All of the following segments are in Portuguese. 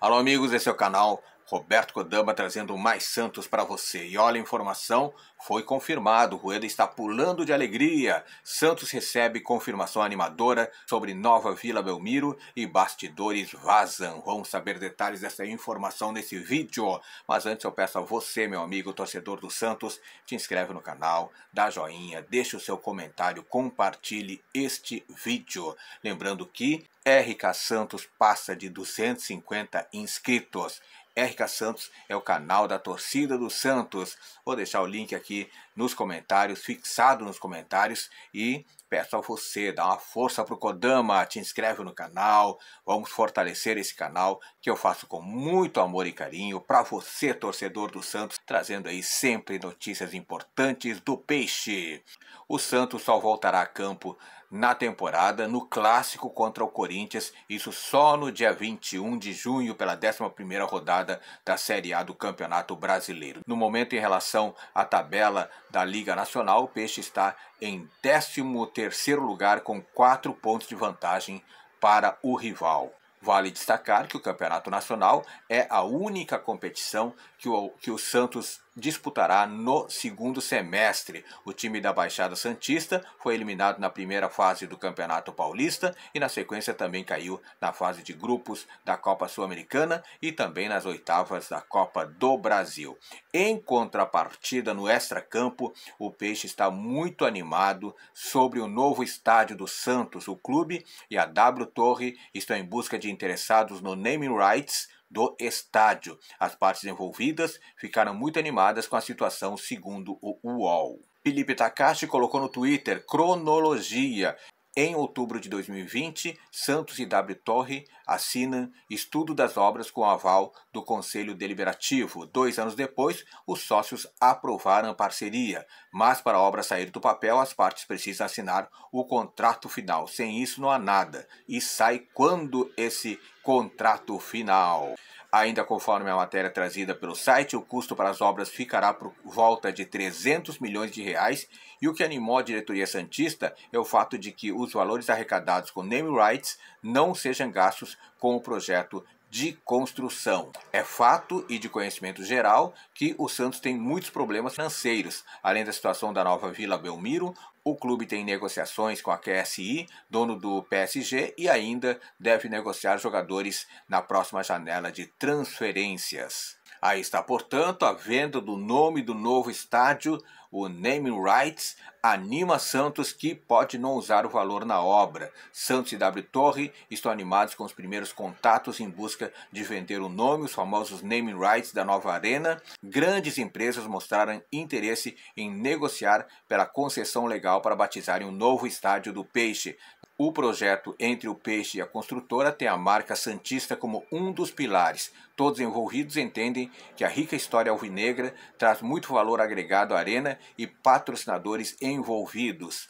Alô, amigos, esse é o canal Roberto Kodama trazendo mais Santos para você. E olha a informação, foi confirmado. Rueda está pulando de alegria. Santos recebe confirmação animadora sobre Nova Vila Belmiro e bastidores vazam. Vamos saber detalhes dessa informação nesse vídeo. Mas antes eu peço a você, meu amigo torcedor do Santos, te inscreve no canal, dá joinha, deixa o seu comentário, compartilhe este vídeo. Lembrando que RK Santos passa de 250 inscritos. RK Santos é o canal da torcida do Santos. Vou deixar o link aqui nos comentários, fixado nos comentários e peço a você dar uma força para o Kodama, te inscreve no canal, vamos fortalecer esse canal que eu faço com muito amor e carinho para você, torcedor do Santos, trazendo aí sempre notícias importantes do peixe. O Santos só voltará a campo na temporada no clássico contra o Corinthians, isso só no dia 21 de junho pela 11ª rodada da Série A do Campeonato Brasileiro. No momento em relação à tabela da Liga Nacional, o Peixe está em 13º lugar com 4 pontos de vantagem para o rival. Vale destacar que o Campeonato Nacional é a única competição que o, que o Santos disputará no segundo semestre. O time da Baixada Santista foi eliminado na primeira fase do Campeonato Paulista e na sequência também caiu na fase de grupos da Copa Sul-Americana e também nas oitavas da Copa do Brasil. Em contrapartida, no extracampo, o Peixe está muito animado sobre o novo estádio do Santos. O clube e a W Torre estão em busca de interessados no naming rights do estádio. As partes envolvidas ficaram muito animadas com a situação, segundo o UOL. Felipe Takashi colocou no Twitter cronologia em outubro de 2020, Santos e W. Torre assinam estudo das obras com aval do Conselho Deliberativo. Dois anos depois, os sócios aprovaram a parceria, mas para a obra sair do papel, as partes precisam assinar o contrato final. Sem isso, não há nada. E sai quando esse contrato final? Ainda conforme a matéria trazida pelo site, o custo para as obras ficará por volta de 300 milhões de reais e o que animou a diretoria Santista é o fato de que os valores arrecadados com name rights não sejam gastos com o projeto de construção. É fato e de conhecimento geral que o Santos tem muitos problemas financeiros, além da situação da nova Vila Belmiro, o clube tem negociações com a QSI, dono do PSG, e ainda deve negociar jogadores na próxima janela de transferências. Aí está, portanto, a venda do nome do novo estádio, o Naming Rights, anima Santos que pode não usar o valor na obra. Santos e W Torre estão animados com os primeiros contatos em busca de vender o nome, os famosos Naming Rights da nova arena. Grandes empresas mostraram interesse em negociar pela concessão legal para batizarem o novo estádio do Peixe. O projeto Entre o Peixe e a Construtora tem a marca Santista como um dos pilares. Todos envolvidos entendem que a rica história alvinegra traz muito valor agregado à arena e patrocinadores envolvidos.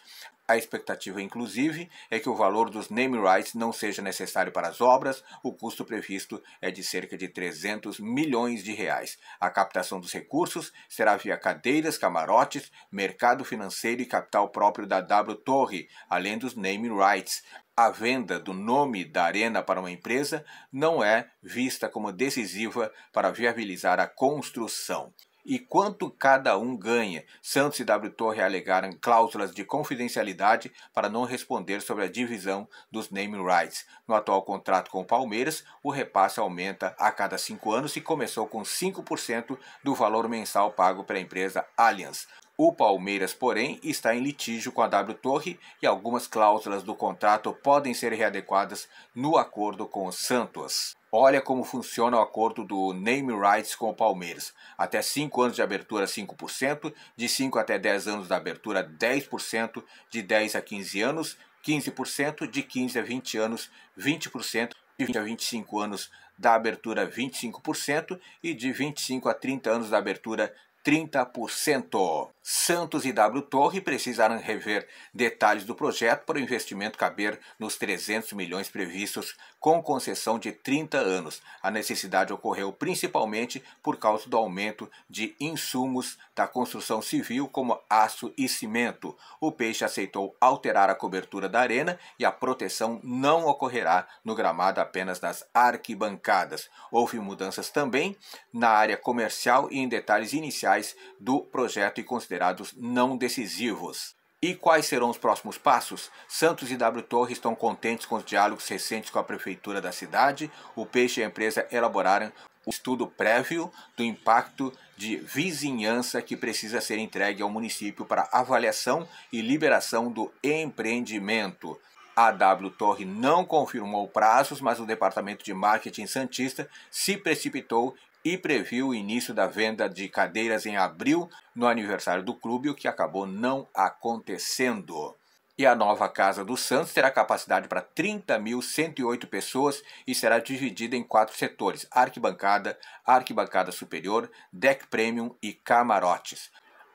A expectativa, inclusive, é que o valor dos name rights não seja necessário para as obras, o custo previsto é de cerca de 300 milhões de reais. A captação dos recursos será via cadeiras, camarotes, mercado financeiro e capital próprio da W Torre, além dos name rights. A venda do nome da arena para uma empresa não é vista como decisiva para viabilizar a construção e quanto cada um ganha. Santos e W. Torre alegaram cláusulas de confidencialidade para não responder sobre a divisão dos naming rights. No atual contrato com o Palmeiras, o repasse aumenta a cada cinco anos e começou com 5% do valor mensal pago pela empresa Allianz. O Palmeiras, porém, está em litígio com a W Torre e algumas cláusulas do contrato podem ser readequadas no acordo com o Santos. Olha como funciona o acordo do Name Rights com o Palmeiras. Até 5 anos de abertura, 5%. De 5 até 10 anos de abertura, 10%. De 10 a 15 anos, 15%. De 15 a 20 anos, 20%. De 20 a 25 anos da abertura, 25%. E de 25 a 30 anos da abertura, 30%. Santos e W Torre precisaram rever detalhes do projeto para o investimento caber nos 300 milhões previstos com concessão de 30 anos. A necessidade ocorreu principalmente por causa do aumento de insumos da construção civil como aço e cimento. O Peixe aceitou alterar a cobertura da arena e a proteção não ocorrerá no gramado apenas nas arquibancadas. Houve mudanças também na área comercial e em detalhes iniciais do projeto e considerados não decisivos. E quais serão os próximos passos? Santos e W Torres estão contentes com os diálogos recentes com a prefeitura da cidade. O Peixe e a empresa elaboraram o estudo prévio do impacto de vizinhança que precisa ser entregue ao município para avaliação e liberação do empreendimento. A W Torre não confirmou prazos, mas o departamento de marketing santista se precipitou e previu o início da venda de cadeiras em abril, no aniversário do clube, o que acabou não acontecendo. E a nova casa do Santos terá capacidade para 30.108 pessoas e será dividida em quatro setores: arquibancada, arquibancada superior, deck premium e camarotes.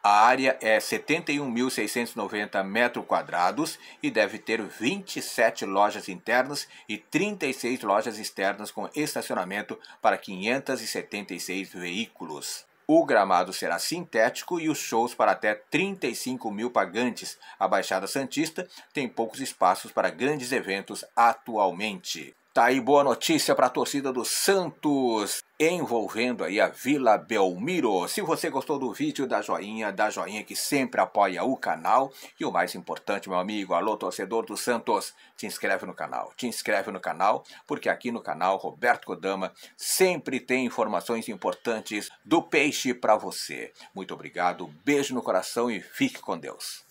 A área é 71.690 metros quadrados e deve ter 27 lojas internas e 36 lojas externas com estacionamento para 576 veículos. O gramado será sintético e os shows para até 35 mil pagantes. A Baixada Santista tem poucos espaços para grandes eventos atualmente. Tá aí boa notícia para a torcida do Santos envolvendo aí a Vila Belmiro. Se você gostou do vídeo, dá joinha, dá joinha que sempre apoia o canal. E o mais importante, meu amigo, alô torcedor do Santos, te inscreve no canal, te inscreve no canal, porque aqui no canal Roberto Kodama sempre tem informações importantes do peixe para você. Muito obrigado, beijo no coração e fique com Deus.